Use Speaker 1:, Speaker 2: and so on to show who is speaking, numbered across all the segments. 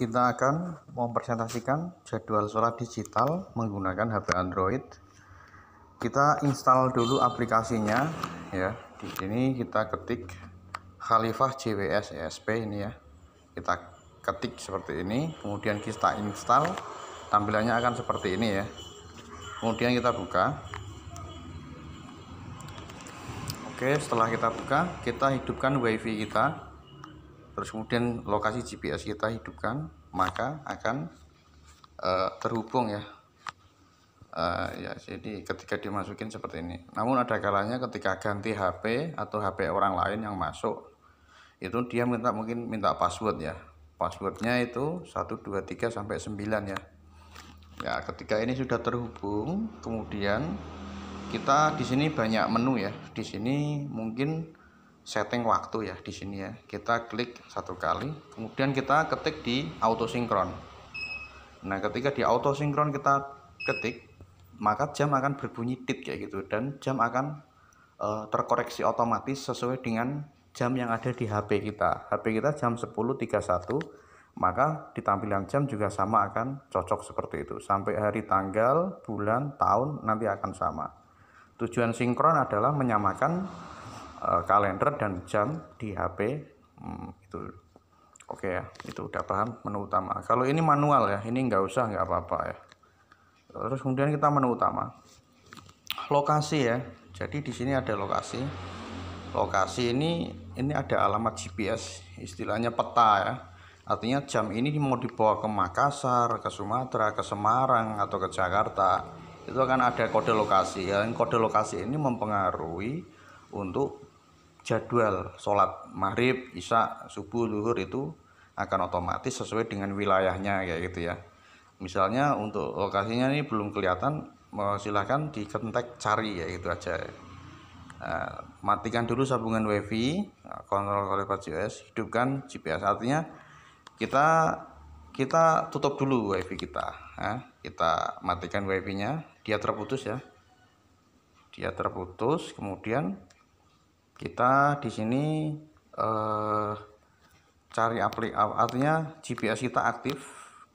Speaker 1: kita akan mempresentasikan jadwal sholat digital menggunakan HP Android. Kita install dulu aplikasinya ya. Di sini kita ketik Khalifah JWS ESP ini ya. Kita ketik seperti ini, kemudian kita install. Tampilannya akan seperti ini ya. Kemudian kita buka. Oke, setelah kita buka, kita hidupkan WiFi kita terus kemudian lokasi GPS kita hidupkan maka akan uh, terhubung ya uh, ya jadi ketika dimasukin seperti ini namun ada kalanya ketika ganti HP atau HP orang lain yang masuk itu dia minta mungkin minta password ya passwordnya itu 123 sampai 9 ya ya ketika ini sudah terhubung kemudian kita di sini banyak menu ya di sini mungkin setting waktu ya di sini ya. Kita klik satu kali, kemudian kita ketik di auto sinkron. Nah, ketika di auto sinkron kita ketik, maka jam akan berbunyi tit kayak gitu dan jam akan e, terkoreksi otomatis sesuai dengan jam yang ada di HP kita. HP kita jam 10.31, maka di tampilan jam juga sama akan cocok seperti itu. Sampai hari tanggal, bulan, tahun nanti akan sama. Tujuan sinkron adalah menyamakan Eh, kalender dan jam di HP hmm, itu oke okay ya itu udah paham menu utama kalau ini manual ya ini nggak usah nggak apa-apa ya terus kemudian kita menu utama lokasi ya jadi di sini ada lokasi lokasi ini ini ada alamat GPS istilahnya peta ya artinya jam ini mau dibawa ke Makassar ke Sumatera ke Semarang atau ke Jakarta itu akan ada kode lokasi yang kode lokasi ini mempengaruhi untuk jadwal sholat maghrib, isya, subuh, luhur itu akan otomatis sesuai dengan wilayahnya ya gitu ya. Misalnya untuk lokasinya ini belum kelihatan, silahkan dikentek cari ya itu aja. Uh, matikan dulu sambungan wifi, eh, kontrol kualitas GPS, hidupkan GPS. Artinya kita kita tutup dulu wifi kita, ya. kita matikan wifi-nya, dia terputus ya, dia terputus, kemudian kita di sini eh, cari aplikasi artinya GPS kita aktif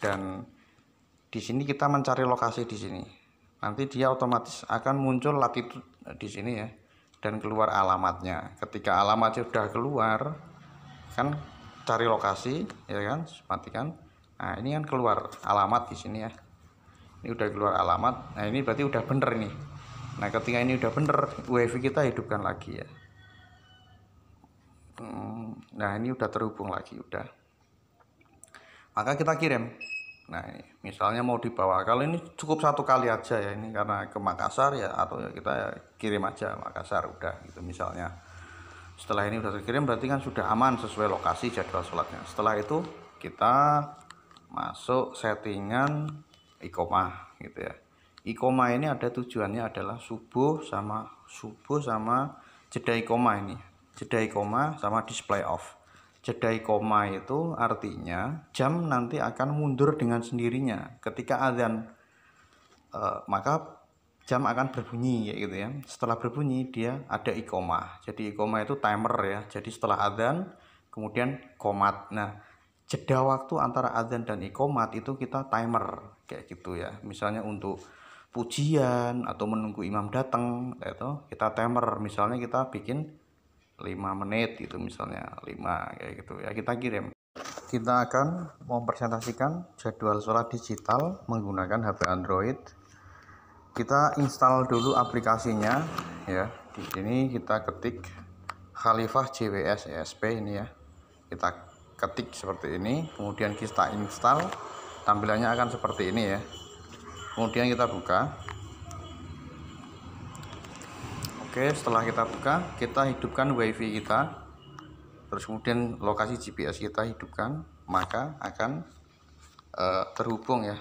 Speaker 1: dan di sini kita mencari lokasi di sini nanti dia otomatis akan muncul latitud di sini ya dan keluar alamatnya ketika alamatnya sudah keluar kan cari lokasi ya kan matikan nah ini kan keluar alamat di sini ya ini udah keluar alamat nah ini berarti udah bener nih nah ketika ini udah bener wifi kita hidupkan lagi ya Nah, ini udah terhubung lagi, udah. Maka kita kirim. Nah, ini, misalnya mau dibawa. Kalau ini cukup satu kali aja ya ini karena ke Makassar ya atau ya kita kirim aja Makassar udah gitu misalnya. Setelah ini udah terkirim berarti kan sudah aman sesuai lokasi jadwal sholatnya. Setelah itu kita masuk settingan ikoma gitu ya. ikoma ini ada tujuannya adalah subuh sama subuh sama jeda ikoma ini jedai koma sama display off jedai koma itu artinya jam nanti akan mundur dengan sendirinya ketika azan e, maka jam akan berbunyi ya gitu ya setelah berbunyi dia ada ikoma jadi ikoma itu timer ya jadi setelah azan kemudian komat nah jeda waktu antara azan dan ikomat itu kita timer kayak gitu ya misalnya untuk pujian atau menunggu imam datang itu kita timer misalnya kita bikin 5 menit gitu misalnya 5 kayak gitu ya kita kirim kita akan mempresentasikan jadwal sholat digital menggunakan HP Android kita install dulu aplikasinya ya di sini kita ketik Khalifah JWS ESP ini ya kita ketik seperti ini kemudian kita install tampilannya akan seperti ini ya kemudian kita buka Oke, setelah kita buka, kita hidupkan WiFi kita. Terus kemudian lokasi GPS kita hidupkan, maka akan uh, terhubung ya.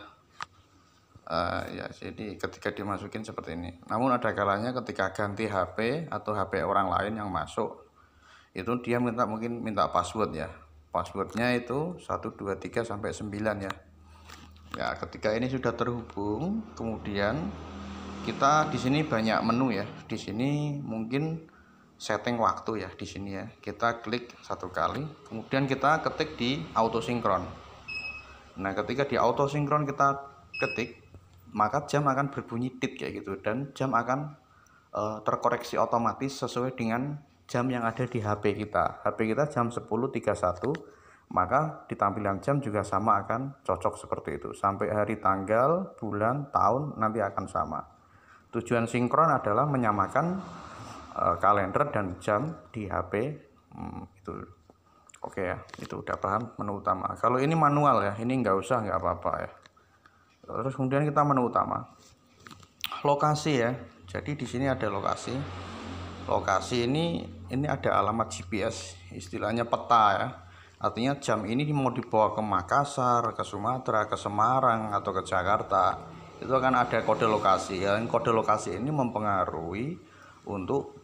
Speaker 1: Uh, ya, jadi ketika dimasukin seperti ini. Namun ada kalanya ketika ganti HP atau HP orang lain yang masuk, itu dia minta mungkin minta password ya. Passwordnya itu 123 sampai 9 ya. Ya, ketika ini sudah terhubung, kemudian kita di sini banyak menu ya di sini mungkin setting waktu ya di sini ya kita klik satu kali kemudian kita ketik di auto sinkron nah ketika di auto sinkron kita ketik maka jam akan berbunyi tit kayak gitu dan jam akan uh, terkoreksi otomatis sesuai dengan jam yang ada di HP kita HP kita jam 10.31 maka di tampilan jam juga sama akan cocok seperti itu sampai hari tanggal bulan tahun nanti akan sama Tujuan sinkron adalah menyamakan uh, kalender dan jam di HP. Hmm, itu oke okay ya, itu udah paham menu utama. Kalau ini manual ya, ini nggak usah nggak apa-apa ya. Terus kemudian kita menu utama. Lokasi ya. Jadi di sini ada lokasi. Lokasi ini ini ada alamat GPS, istilahnya peta ya. Artinya jam ini mau dibawa ke Makassar, ke Sumatera, ke Semarang atau ke Jakarta itu akan ada kode lokasi ya, yang kode lokasi ini mempengaruhi untuk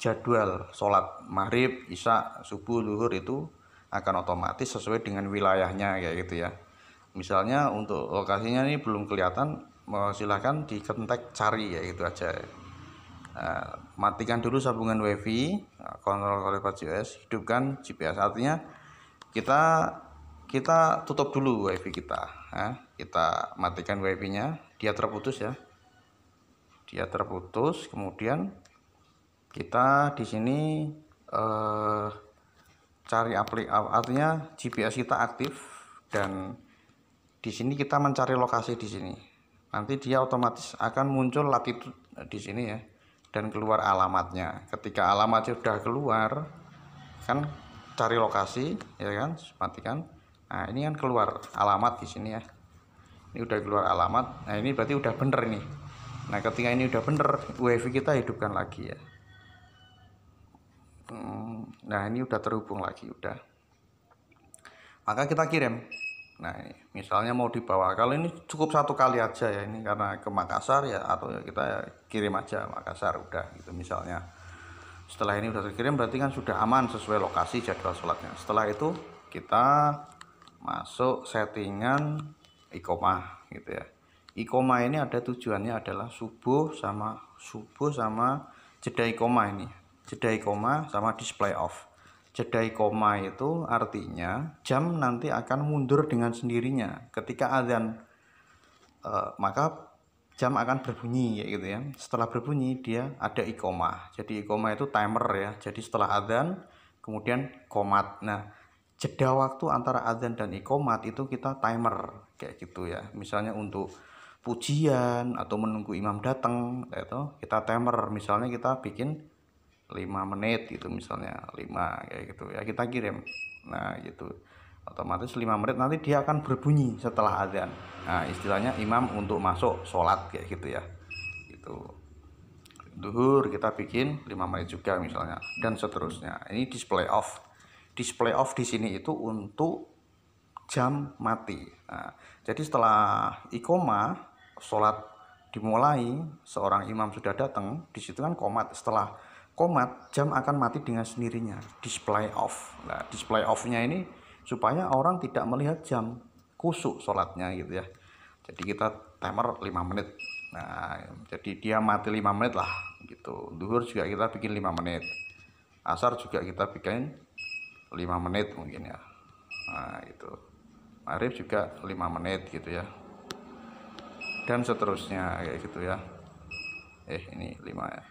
Speaker 1: jadwal sholat maghrib isya subuh luhur itu akan otomatis sesuai dengan wilayahnya ya gitu ya misalnya untuk lokasinya ini belum kelihatan silahkan dikentek cari ya itu aja Uh, matikan dulu sambungan wifi kontrol kualitas GPS hidupkan GPS artinya kita kita tutup dulu wifi kita ya. kita matikan wifi nya dia terputus ya dia terputus kemudian kita di sini eh, cari aplikasi artinya GPS kita aktif dan di sini kita mencari lokasi di sini nanti dia otomatis akan muncul latitud di sini ya dan keluar alamatnya ketika alamatnya sudah keluar kan cari lokasi ya kan matikan nah ini kan keluar alamat di sini ya ini udah keluar alamat nah ini berarti udah bener ini nah ketika ini udah bener wifi kita hidupkan lagi ya hmm, nah ini udah terhubung lagi udah maka kita kirim nah ini, misalnya mau dibawa kalau ini cukup satu kali aja ya ini karena ke Makassar ya atau ya kita kirim aja Makassar udah gitu misalnya setelah ini udah terkirim berarti kan sudah aman sesuai lokasi jadwal sholatnya setelah itu kita masuk settingan ikoma gitu ya ikoma ini ada tujuannya adalah subuh sama subuh sama jeda ikoma ini jeda ikoma sama display off jeda ikoma itu artinya jam nanti akan mundur dengan sendirinya ketika azan e, eh, maka jam akan berbunyi ya gitu ya setelah berbunyi dia ada ikoma jadi ikoma itu timer ya jadi setelah azan kemudian komat nah jeda waktu antara azan dan ikomat itu kita timer kayak gitu ya misalnya untuk pujian atau menunggu imam datang itu kita timer misalnya kita bikin 5 menit gitu misalnya 5 kayak gitu ya kita kirim nah gitu otomatis 5 menit nanti dia akan berbunyi setelah azan nah istilahnya imam untuk masuk sholat kayak gitu ya gitu duhur kita bikin 5 menit juga misalnya dan seterusnya ini display off display off di sini itu untuk jam mati. Nah, jadi setelah ikoma sholat dimulai, seorang imam sudah datang, di situ kan komat. Setelah komat, jam akan mati dengan sendirinya, display off. Nah, display off-nya ini supaya orang tidak melihat jam, kusuk sholatnya gitu ya. Jadi kita timer 5 menit. Nah, jadi dia mati 5 menit lah gitu. Duhur juga kita bikin 5 menit. Asar juga kita bikin 5 menit mungkin ya nah itu Marif juga 5 menit gitu ya dan seterusnya kayak gitu ya eh ini 5 ya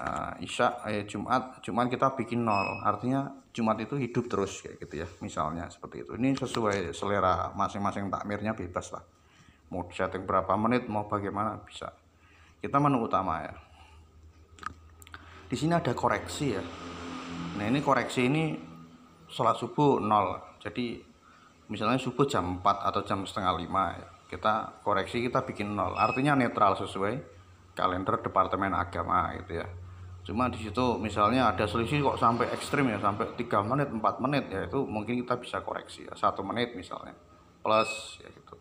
Speaker 1: nah, Isya eh, Jumat Jumat kita bikin nol artinya Jumat itu hidup terus kayak gitu ya misalnya seperti itu ini sesuai selera masing-masing takmirnya bebas lah mau setting berapa menit mau bagaimana bisa kita menu utama ya di sini ada koreksi ya nah ini koreksi ini sholat subuh nol jadi misalnya subuh jam 4 atau jam setengah 5 kita koreksi kita bikin nol artinya netral sesuai kalender departemen agama gitu ya cuma di situ misalnya ada selisih kok sampai ekstrim ya sampai 3 menit 4 menit ya itu mungkin kita bisa koreksi ya 1 menit misalnya plus ya gitu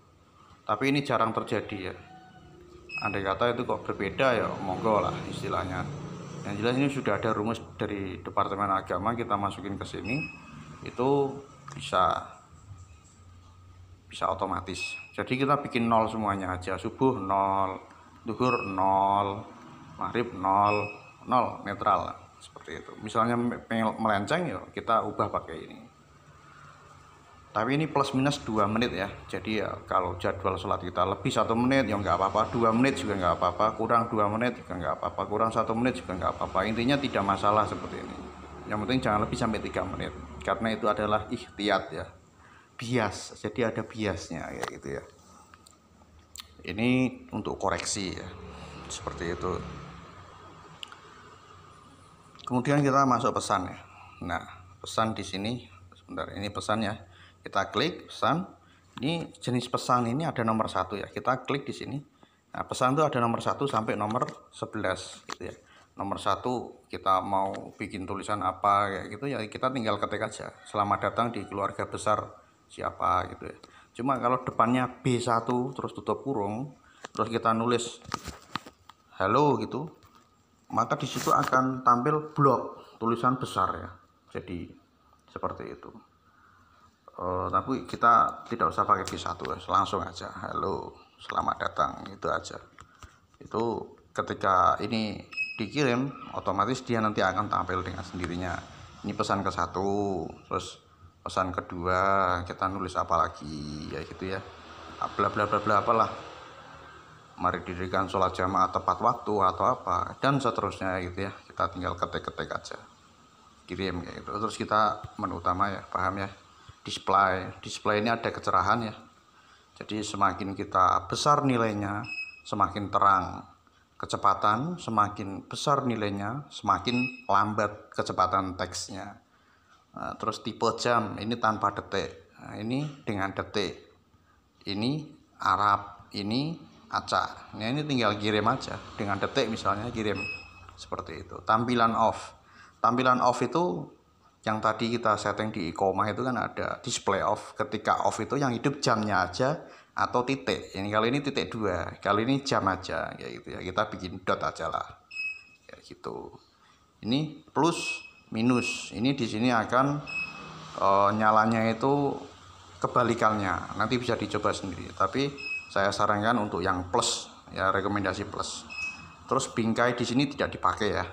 Speaker 1: tapi ini jarang terjadi ya andai kata itu kok berbeda ya monggo lah istilahnya yang jelas ini sudah ada rumus dari Departemen Agama kita masukin ke sini itu bisa bisa otomatis jadi kita bikin nol semuanya aja subuh nol duhur nol maghrib nol nol netral seperti itu misalnya melenceng ya kita ubah pakai ini tapi ini plus minus 2 menit ya jadi ya kalau jadwal sholat kita lebih satu menit ya nggak apa-apa dua menit juga nggak apa-apa kurang dua menit juga nggak apa-apa kurang satu menit juga nggak apa-apa intinya tidak masalah seperti ini yang penting jangan lebih sampai tiga menit karena itu adalah ikhtiat ya bias jadi ada biasnya ya gitu ya ini untuk koreksi ya seperti itu kemudian kita masuk pesan ya nah pesan di sini sebentar ini pesannya kita klik pesan ini jenis pesan ini ada nomor satu ya kita klik di sini nah, pesan itu ada nomor satu sampai nomor 11 gitu ya nomor satu kita mau bikin tulisan apa kayak gitu ya kita tinggal ketik aja selamat datang di keluarga besar siapa gitu ya cuma kalau depannya B1 terus tutup kurung terus kita nulis halo gitu maka disitu akan tampil blok tulisan besar ya jadi seperti itu Oh, tapi kita tidak usah pakai V1 langsung aja halo selamat datang itu aja itu ketika ini dikirim otomatis dia nanti akan tampil dengan sendirinya ini pesan ke satu terus pesan kedua kita nulis apa lagi ya gitu ya ah, bla bla bla bla apalah mari didirikan sholat jamaah tepat waktu atau apa dan seterusnya ya gitu ya kita tinggal ketik-ketik aja kirim kayak gitu terus kita menu utama ya paham ya display. Display ini ada kecerahan ya. Jadi semakin kita besar nilainya, semakin terang kecepatan, semakin besar nilainya, semakin lambat kecepatan teksnya. Nah, terus tipe jam ini tanpa detik, nah, ini dengan detik. Ini Arab, ini acak. Nah, ini tinggal kirim aja dengan detik misalnya kirim seperti itu. Tampilan off. Tampilan off itu yang tadi kita setting di koma itu kan ada display off ketika off itu yang hidup jamnya aja atau titik ini kali ini titik dua kali ini jam aja ya gitu ya kita bikin dot aja lah ya gitu ini plus minus ini di sini akan e, nyalanya itu kebalikannya nanti bisa dicoba sendiri tapi saya sarankan untuk yang plus ya rekomendasi plus terus bingkai di sini tidak dipakai ya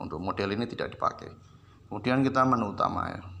Speaker 1: untuk model ini tidak dipakai Kemudian kita menu utama ya.